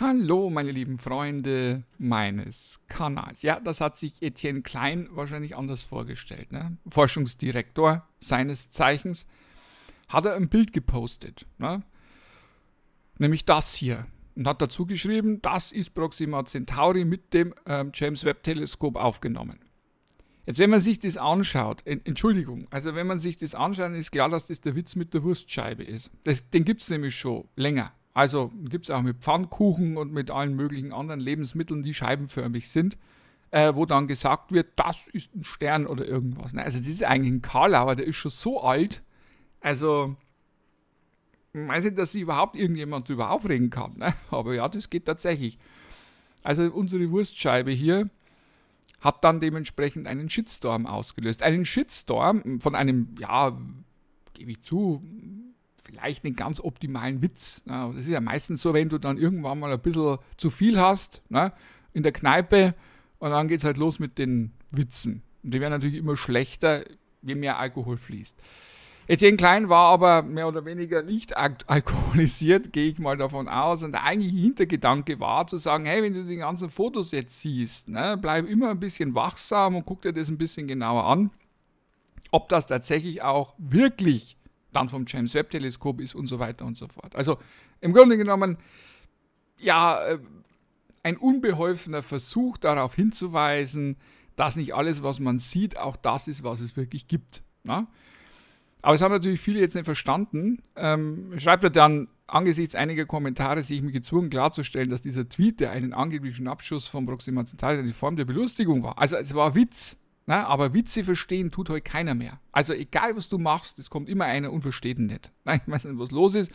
Hallo, meine lieben Freunde meines Kanals. Ja, das hat sich Etienne Klein wahrscheinlich anders vorgestellt. Ne? Forschungsdirektor seines Zeichens hat er ein Bild gepostet. Ne? Nämlich das hier. Und hat dazu geschrieben, das ist Proxima Centauri mit dem äh, James Webb Teleskop aufgenommen. Jetzt, wenn man sich das anschaut, Entschuldigung, also wenn man sich das anschaut, ist klar, dass das der Witz mit der Wurstscheibe ist. Das, den gibt es nämlich schon länger. Also gibt es auch mit Pfannkuchen und mit allen möglichen anderen Lebensmitteln, die scheibenförmig sind, äh, wo dann gesagt wird, das ist ein Stern oder irgendwas. Ne? Also das ist eigentlich ein Karlauer, der ist schon so alt. Also weiß nicht, dass sich überhaupt irgendjemand darüber aufregen kann. Ne? Aber ja, das geht tatsächlich. Also unsere Wurstscheibe hier hat dann dementsprechend einen Shitstorm ausgelöst. Einen Shitstorm von einem, ja, gebe ich zu, vielleicht einen ganz optimalen Witz. Das ist ja meistens so, wenn du dann irgendwann mal ein bisschen zu viel hast ne, in der Kneipe und dann geht es halt los mit den Witzen. Und die werden natürlich immer schlechter, je mehr Alkohol fließt. Etienne Klein war aber mehr oder weniger nicht alkoholisiert, gehe ich mal davon aus. Und der eigentliche Hintergedanke war zu sagen, hey, wenn du die ganzen Fotos jetzt siehst, ne, bleib immer ein bisschen wachsam und guck dir das ein bisschen genauer an, ob das tatsächlich auch wirklich dann vom James Webb Teleskop ist und so weiter und so fort. Also im Grunde genommen, ja, äh, ein unbeholfener Versuch darauf hinzuweisen, dass nicht alles, was man sieht, auch das ist, was es wirklich gibt. Na? Ne? Aber es haben natürlich viele jetzt nicht verstanden. Ähm, schreibt er dann, angesichts einiger Kommentare sich mir gezwungen klarzustellen, dass dieser Tweet, der einen angeblichen Abschuss von Proxima Centauri, die Form der Belustigung war. Also es war Witz. Na, ne? aber Witze verstehen tut heute keiner mehr. Also egal, was du machst, es kommt immer einer und versteht ihn nicht. Na, ne? ich weiß nicht, was los ist.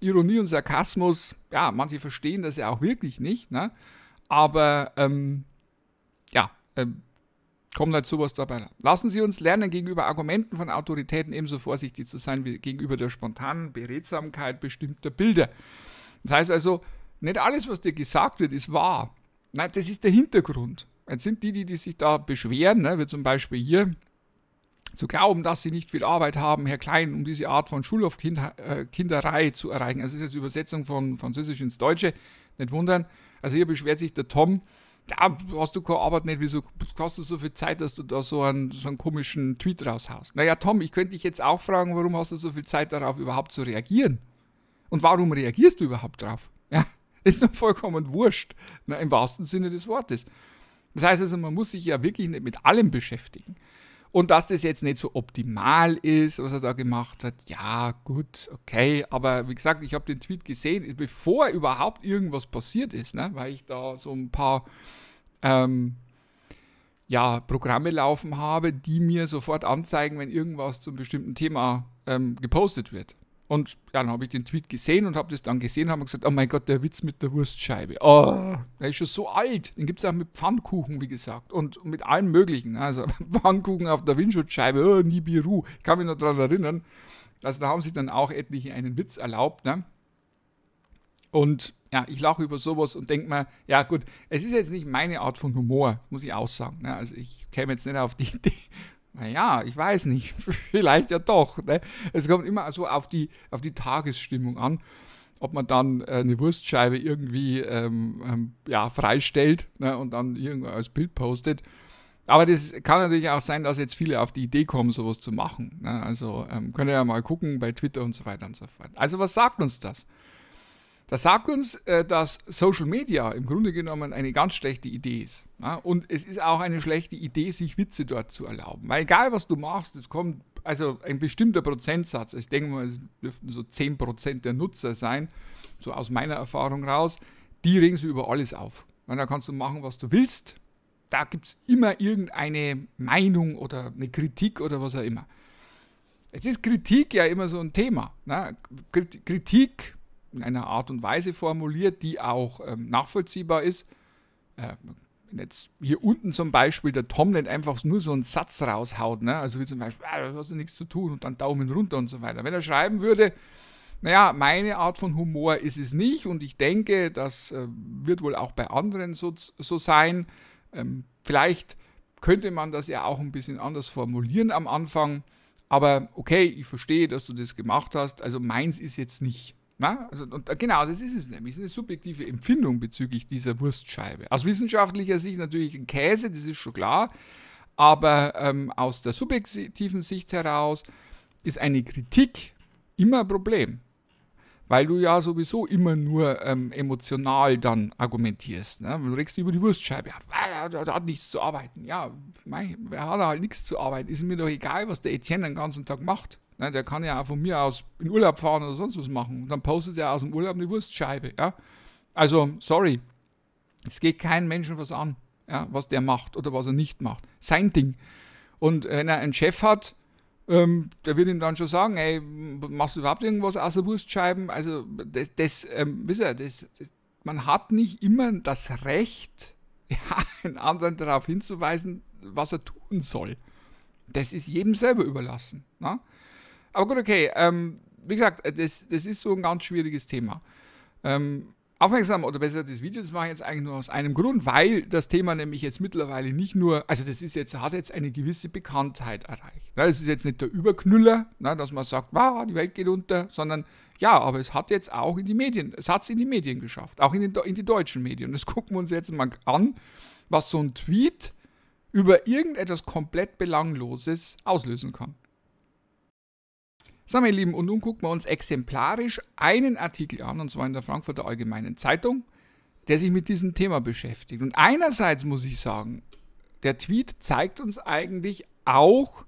Ironie und Sarkasmus, ja, manche verstehen das ja auch wirklich nicht. Ne? Aber ähm, ja, ähm, kommt halt sowas dabei. Lassen Sie uns lernen, gegenüber Argumenten von Autoritäten ebenso vorsichtig zu sein wie gegenüber der spontanen Beredsamkeit bestimmter Bilder. Das heißt also, nicht alles, was dir gesagt wird, ist wahr. Nein, das ist der Hintergrund. Jetzt sind die, die, die sich da beschweren, ne, wie zum Beispiel hier, zu glauben, dass sie nicht viel Arbeit haben, Herr Klein, um diese Art von Schulhofkinderei äh, zu erreichen. Also das ist jetzt Übersetzung von Französisch ins Deutsche, nicht wundern. Also hier beschwert sich der Tom, da hast du keine Arbeit nicht, wieso kostet so viel Zeit, dass du da so einen, so einen komischen Tweet raushaust? Naja, Tom, ich könnte dich jetzt auch fragen, warum hast du so viel Zeit darauf, überhaupt zu reagieren? Und warum reagierst du überhaupt drauf? Ja, ist doch vollkommen wurscht, na, ne, im wahrsten Sinne des Wortes. Das heißt also, man muss sich ja wirklich nicht mit allem beschäftigen. Und dass das jetzt nicht so optimal ist, was er da gemacht hat, ja, gut, okay. Aber wie gesagt, ich habe den Tweet gesehen, bevor überhaupt irgendwas passiert ist, ne? weil ich da so ein paar ähm, ja, Programme laufen habe, die mir sofort anzeigen, wenn irgendwas zum bestimmten Thema ähm, gepostet wird. Und ja, dann habe ich den Tweet gesehen und habe das dann gesehen und habe gesagt, oh mein Gott, der Witz mit der Wurstscheibe. Oh, der ist schon so alt. Den gibt es auch mit Pfannkuchen, wie gesagt. Und mit allem möglichen. Also Pfannkuchen auf der Windschutzscheibe, oh, Nibiru. Ich kann mich noch daran erinnern. Also da haben sich dann auch etliche einen Witz erlaubt. Ne? Und ja, ich lache über sowas und denke mir, ja gut, es ist jetzt nicht meine Art von Humor, muss ich auch sagen. Ne? Also ich käme jetzt nicht auf die Idee, naja, ich weiß nicht, vielleicht ja doch. Ne? Es kommt immer so auf die, auf die Tagesstimmung an, ob man dann äh, eine Wurstscheibe irgendwie ähm, ähm, ja, freistellt ne? und dann irgendwo als Bild postet. Aber das kann natürlich auch sein, dass jetzt viele auf die Idee kommen, sowas zu machen. Ne? Also ähm, könnt ihr ja mal gucken bei Twitter und so weiter und so fort. Also was sagt uns das? Das sagt uns, äh, dass Social Media im Grunde genommen eine ganz schlechte Idee ist. Und es ist auch eine schlechte Idee, sich Witze dort zu erlauben. Weil egal, was du machst, es kommt also ein bestimmter Prozentsatz, ich denke mal, es dürften so 10% der Nutzer sein, so aus meiner Erfahrung raus, die regen sich über alles auf. Weil da kannst du machen, was du willst. Da gibt es immer irgendeine Meinung oder eine Kritik oder was auch immer. Jetzt ist Kritik ja immer so ein Thema. Ne? Kritik in einer Art und Weise formuliert, die auch ähm, nachvollziehbar ist. Äh, wenn jetzt hier unten zum Beispiel der Tom nicht einfach nur so einen Satz raushaut, ne? also wie zum Beispiel, ah, das hast du nichts zu tun und dann Daumen runter und so weiter. Wenn er schreiben würde, naja, meine Art von Humor ist es nicht und ich denke, das äh, wird wohl auch bei anderen so, so sein. Ähm, vielleicht könnte man das ja auch ein bisschen anders formulieren am Anfang, aber okay, ich verstehe, dass du das gemacht hast, also meins ist jetzt nicht. Na? Also, und äh, genau, das ist es nämlich. Es ist eine subjektive Empfindung bezüglich dieser Wurstscheibe. Aus wissenschaftlicher Sicht natürlich ein Käse, das ist schon klar. Aber ähm, aus der subjektiven Sicht heraus ist eine Kritik immer ein Problem weil du ja sowieso immer nur ähm, emotional dann argumentierst. Ne? Du regst über die Wurstscheibe auf, der, hat nichts zu arbeiten. Ja, mei, wer hat halt nichts zu arbeiten? Ist mir doch egal, was der Etienne den ganzen Tag macht. Ne? Der kann ja auch von mir aus in Urlaub fahren oder sonst was machen. Und dann postet er aus dem Urlaub eine Wurstscheibe. Ja? Also, sorry, es geht keinem Menschen was an, ja? was der macht oder was er nicht macht. Sein Ding. Und wenn er einen Chef hat, ähm, der wird ihm dann schon sagen, ey, machst du überhaupt irgendwas außer Wurstscheiben? Also das, das ähm, wisst ihr, das, das, man hat nicht immer das Recht, ja, einen anderen darauf hinzuweisen, was er tun soll. Das ist jedem selber überlassen. Na? Ne? Aber gut, okay, ähm, wie gesagt, äh, das, das ist so ein ganz schwieriges Thema. Ähm, aufmerksam oder besser das Video, das mache ich jetzt eigentlich nur aus einem Grund, weil das Thema nämlich jetzt mittlerweile nicht nur, also das ist jetzt, hat jetzt eine gewisse Bekanntheit erreicht. Ne, das ist jetzt nicht der Überknüller, ne, dass man sagt, wow, die Welt geht unter, sondern ja, aber es hat jetzt auch in die Medien, es hat es in die Medien geschafft, auch in, den, in die deutschen Medien. Das gucken wir uns jetzt mal an, was so ein Tweet über irgendetwas komplett Belangloses auslösen kann. So, meine Lieben, und nun gucken wir uns exemplarisch einen Artikel an, und zwar in der Frankfurter Allgemeinen Zeitung, der sich mit diesem Thema beschäftigt. Und einerseits muss ich sagen, der Tweet zeigt uns eigentlich auch,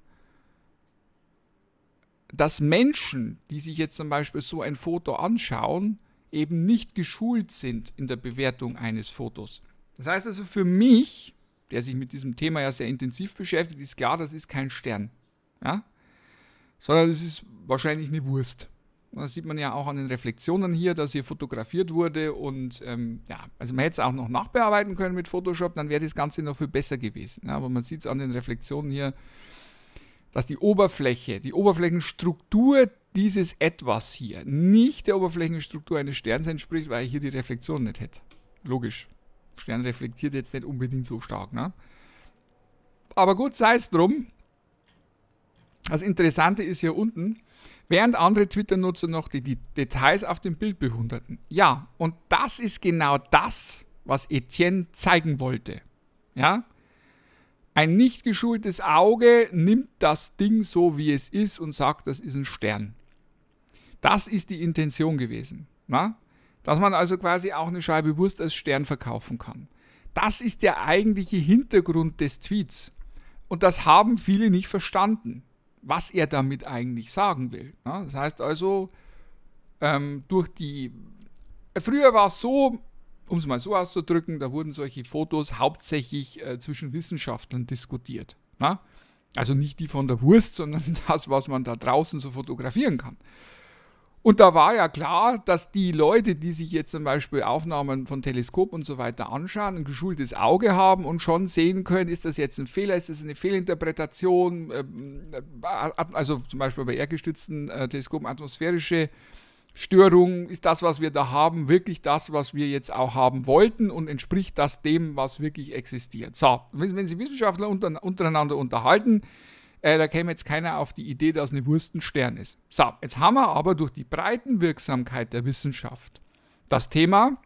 dass Menschen, die sich jetzt zum Beispiel so ein Foto anschauen, eben nicht geschult sind in der Bewertung eines Fotos. Das heißt also für mich, der sich mit diesem Thema ja sehr intensiv beschäftigt, ist klar, das ist kein Stern. Ja? sondern es ist wahrscheinlich eine Wurst. Das sieht man ja auch an den Reflexionen hier, dass hier fotografiert wurde und ähm, ja, also man hätte es auch noch nachbearbeiten können mit Photoshop, dann wäre das Ganze noch viel besser gewesen. Ja, aber man sieht es an den Reflexionen hier, dass die Oberfläche, die Oberflächenstruktur dieses Etwas hier nicht der Oberflächenstruktur eines Sterns entspricht, weil ich hier die Reflexion nicht hätte. Logisch. Stern reflektiert jetzt nicht unbedingt so stark, ne? Aber gut, sei es drum. Das Interessante ist hier unten, während andere Twitter-Nutzer noch die, die, Details auf dem Bild bewunderten. Ja, und das ist genau das, was Etienne zeigen wollte. Ja? Ein nicht geschultes Auge nimmt das Ding so, wie es ist und sagt, das ist ein Stern. Das ist die Intention gewesen. Na? Dass man also quasi auch eine Scheibe Wurst als Stern verkaufen kann. Das ist der eigentliche Hintergrund des Tweets. Und das haben viele nicht verstanden was er damit eigentlich sagen will. Ne? Das heißt also, ähm, durch die. Früher war es so, um es mal so auszudrücken, da wurden solche Fotos hauptsächlich äh, zwischen Wissenschaftlern diskutiert. Ne? Also nicht die von der Wurst, sondern das, was man da draußen so fotografieren kann. Und da war ja klar, dass die Leute, die sich jetzt zum Beispiel Aufnahmen von Teleskop und so weiter anschauen, ein geschultes Auge haben und schon sehen können, ist das jetzt ein Fehler, ist das eine Fehlinterpretation, ähm, äh, also zum Beispiel bei erdgestützten äh, Teleskopen atmosphärische Störung, ist das, was wir da haben, wirklich das, was wir jetzt auch haben wollten und entspricht das dem, was wirklich existiert. So, wenn Sie Wissenschaftler untereinander unterhalten, äh, da käme jetzt keiner auf die Idee, dass eine Wurst ein Stern ist. So, jetzt haben wir aber durch die breiten Wirksamkeit der Wissenschaft das Thema,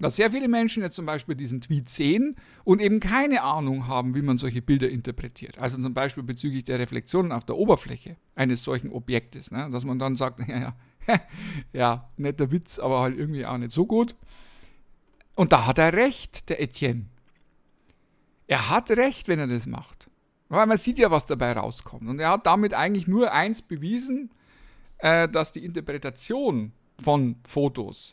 dass sehr viele Menschen jetzt zum Beispiel diesen Tweet sehen und eben keine Ahnung haben, wie man solche Bilder interpretiert. Also zum Beispiel bezüglich der Reflexionen auf der Oberfläche eines solchen Objektes, ne? dass man dann sagt, ja, ja, ja, netter Witz, aber halt irgendwie auch nicht so gut. Und da hat er recht, der Etienne. Er hat recht, wenn er das macht. Weil man sieht ja, was dabei rauskommt. Und er hat damit eigentlich nur eins bewiesen, äh, dass die Interpretation von Fotos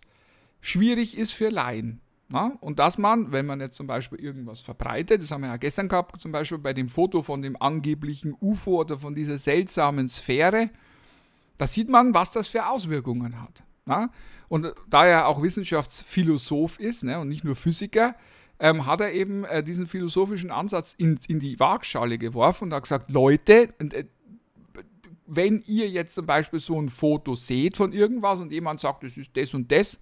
schwierig ist für Laien. Na? Ne? Und dass man, wenn man jetzt zum Beispiel irgendwas verbreitet, das haben wir ja gestern gehabt, zum Beispiel bei dem Foto von dem angeblichen UFO oder von dieser seltsamen Sphäre, da sieht man, was das für Auswirkungen hat. Na? Und da er auch Wissenschaftsphilosoph ist ne, und nicht nur Physiker, ähm, hat er eben äh, diesen philosophischen Ansatz in, in die Waagschale geworfen und hat gesagt, Leute, äh, wenn ihr jetzt zum Beispiel so ein Foto seht von irgendwas und jemand sagt, es ist das und das,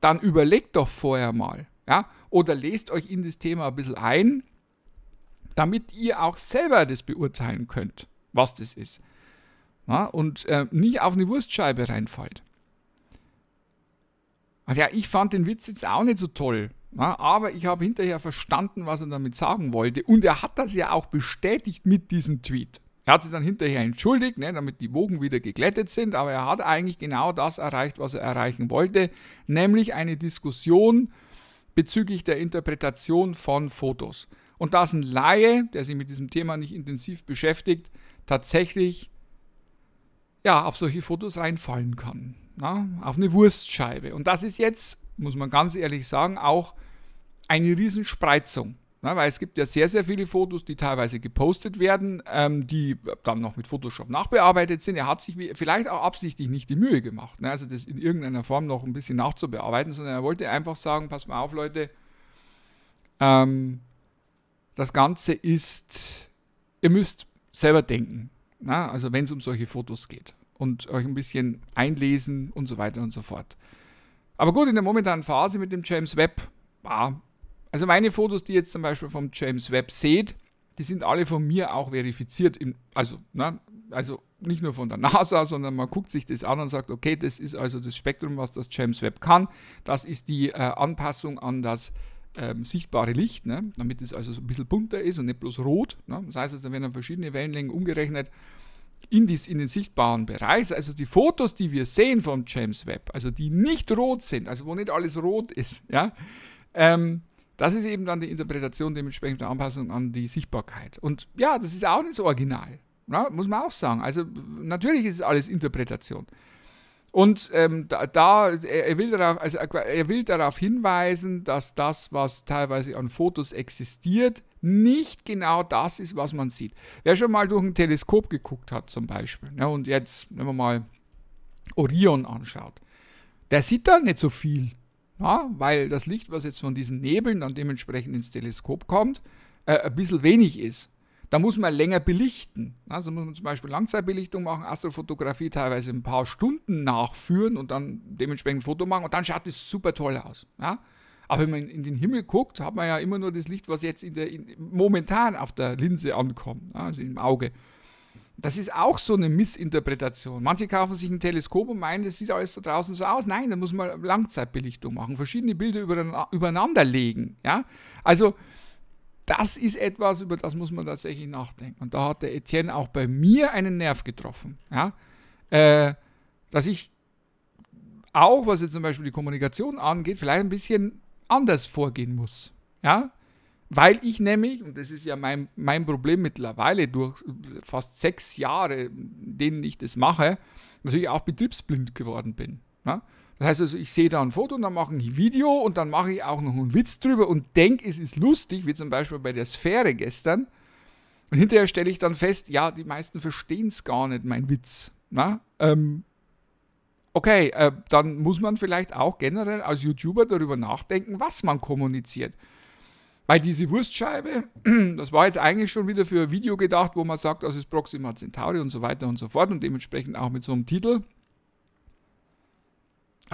dann überlegt doch vorher mal. Ja? Oder lest euch in das Thema ein bisschen ein, damit ihr auch selber das beurteilen könnt, was das ist. Ja? Und äh, nicht auf eine Wurstscheibe reinfällt. Ach also ja, ich fand den Witz jetzt auch nicht so toll. Na, ne? aber ich habe hinterher verstanden, was er damit sagen wollte. Und er hat das ja auch bestätigt mit diesem Tweet. Er hat sich dann hinterher entschuldigt, ne, damit die Wogen wieder geglättet sind, aber er hat eigentlich genau das erreicht, was er erreichen wollte, nämlich eine Diskussion bezüglich der Interpretation von Fotos. Und da ist ein Laie, der sich mit diesem Thema nicht intensiv beschäftigt, tatsächlich ja, auf solche Fotos reinfallen kann na, auf eine Wurstscheibe. Und das ist jetzt, muss man ganz ehrlich sagen, auch eine Riesenspreizung. Na, weil es gibt ja sehr, sehr viele Fotos, die teilweise gepostet werden, ähm, die dann noch mit Photoshop nachbearbeitet sind. Er hat sich vielleicht auch absichtlich nicht die Mühe gemacht, ne? also das in irgendeiner Form noch ein bisschen nachzubearbeiten, sondern er wollte einfach sagen, pass mal auf Leute, ähm, das Ganze ist, ihr müsst selber denken. Na? Also wenn es um solche Fotos geht und euch ein bisschen einlesen und so weiter und so fort. Aber gut, in der momentanen Phase mit dem James Webb war. Also meine Fotos, die ihr jetzt zum Beispiel vom James Webb seht, die sind alle von mir auch verifiziert. Im, also, ne, also nicht nur von der NASA, sondern man guckt sich das an und sagt, okay, das ist also das Spektrum, was das James Webb kann. Das ist die äh, Anpassung an das ähm, sichtbare Licht, ne? damit es also so ein bisschen bunter ist und nicht bloß rot. Ne? Das heißt also, werden dann verschiedene Wellenlängen umgerechnet Indies in den sichtbaren Bereich, also die Fotos, die wir sehen von James Webb, also die nicht rot sind, also wo nicht alles rot ist, ja, ähm, das ist eben dann die Interpretation dementsprechend der Anpassung an die Sichtbarkeit. Und ja, das ist auch nicht so original, ja, muss man auch sagen. Also natürlich ist es alles Interpretation. Und ähm, da, da, er, will darauf, also er will darauf hinweisen, dass das, was teilweise an Fotos existiert, nicht genau das ist, was man sieht. Wer schon mal durch ein Teleskop geguckt hat, zum Beispiel, ne, und jetzt, wenn man mal Orion anschaut, der sieht da nicht so viel. Ja, weil das Licht, was jetzt von diesen Nebeln dann dementsprechend ins Teleskop kommt, äh, ein bisschen wenig ist. Da muss man länger belichten. Also muss man zum Beispiel Langzeitbelichtung machen, Astrofotografie teilweise ein paar Stunden nachführen und dann dementsprechend ein Foto machen und dann schaut es super toll aus. Ja? Aber wenn man in den Himmel guckt, hat man ja immer nur das Licht, was jetzt in der, in, momentan auf der Linse ankommt, also im Auge. Das ist auch so eine Missinterpretation. Manche kaufen sich ein Teleskop und meinen, das sieht alles da draußen so aus. Nein, da muss man Langzeitbelichtung machen, verschiedene Bilder übereinander legen. Ja? Also das ist etwas, über das muss man tatsächlich nachdenken. Und da hat der Etienne auch bei mir einen Nerv getroffen. Ja? Äh, dass ich auch, was jetzt zum Beispiel die Kommunikation angeht, vielleicht ein bisschen anders vorgehen muss. Ja? Weil ich nämlich, und das ist ja mein, mein Problem mittlerweile, durch fast sechs Jahre, in denen ich das mache, natürlich auch betriebsblind geworden bin. Ja? Das heißt also, ich sehe da ein Foto und dann mache ich ein Video und dann mache ich auch noch einen Witz drüber und denke, es ist lustig, wie zum Beispiel bei der Sphäre gestern. Und hinterher stelle ich dann fest, ja, die meisten verstehen es gar nicht, mein Witz. Na, ähm, okay, äh, dann muss man vielleicht auch generell als YouTuber darüber nachdenken, was man kommuniziert. Weil diese Wurstscheibe, das war jetzt eigentlich schon wieder für ein Video gedacht, wo man sagt, das ist Proxima Centauri und so weiter und so fort und dementsprechend auch mit so einem Titel.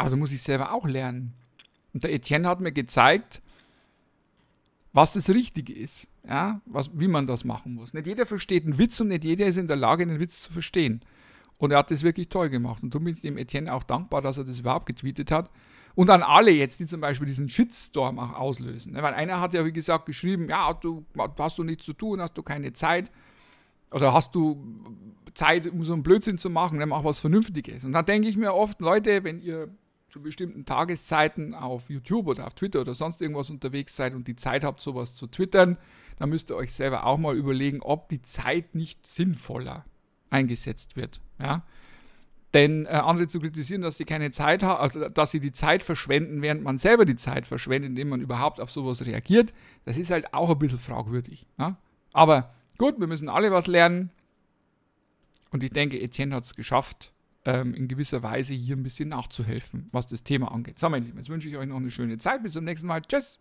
Aber da muss ich selber auch lernen. Und der Etienne hat mir gezeigt, was das Richtige ist, ja, was, wie man das machen muss. Nicht jeder versteht einen Witz und nicht jeder ist in der Lage, den Witz zu verstehen. Und er hat das wirklich toll gemacht. Und darum bin ich dem Etienne auch dankbar, dass er das überhaupt getweetet hat. Und an alle jetzt, die zum Beispiel diesen Shitstorm auch auslösen. Ne? Weil einer hat ja, wie gesagt, geschrieben, ja, du hast du nichts zu tun, hast du keine Zeit. Oder hast du Zeit, um so einen Blödsinn zu machen, dann ne? mach was Vernünftiges. Und da denke ich mir oft, Leute, wenn ihr zu bestimmten Tageszeiten auf YouTube oder auf Twitter oder sonst irgendwas unterwegs seid und die Zeit habt, sowas zu twittern, dann müsst ihr euch selber auch mal überlegen, ob die Zeit nicht sinnvoller eingesetzt wird. Ja? Denn äh, andere zu kritisieren, dass sie keine Zeit haben, also dass sie die Zeit verschwenden, während man selber die Zeit verschwendet, indem man überhaupt auf sowas reagiert, das ist halt auch ein bisschen fragwürdig. Ja? Aber gut, wir müssen alle was lernen. Und ich denke, Etienne hat es geschafft, ähm, in gewisser Weise hier ein bisschen nachzuhelfen, was das Thema angeht. So, meine Lieben, jetzt wünsche ich euch noch eine schöne Zeit. Bis zum nächsten Mal. Tschüss!